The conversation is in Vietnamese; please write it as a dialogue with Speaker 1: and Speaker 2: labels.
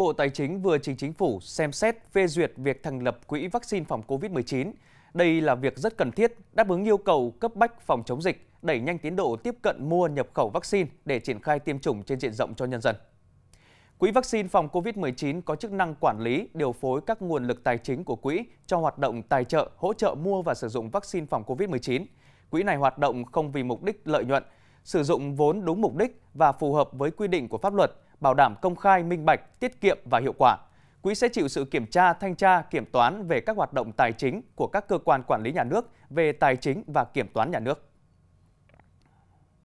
Speaker 1: Bộ Tài chính vừa trình chính phủ xem xét phê duyệt việc thành lập quỹ vaccine phòng COVID-19. Đây là việc rất cần thiết, đáp ứng yêu cầu cấp bách phòng chống dịch, đẩy nhanh tiến độ tiếp cận mua nhập khẩu vaccine để triển khai tiêm chủng trên diện rộng cho nhân dân. Quỹ vaccine phòng COVID-19 có chức năng quản lý, điều phối các nguồn lực tài chính của quỹ cho hoạt động tài trợ, hỗ trợ mua và sử dụng vaccine phòng COVID-19. Quỹ này hoạt động không vì mục đích lợi nhuận, sử dụng vốn đúng mục đích và phù hợp với quy định của pháp luật – bảo đảm công khai, minh bạch, tiết kiệm và hiệu quả. Quỹ sẽ chịu sự kiểm tra, thanh tra, kiểm toán về các hoạt động tài chính của các cơ quan quản lý nhà nước về tài chính và kiểm toán nhà nước.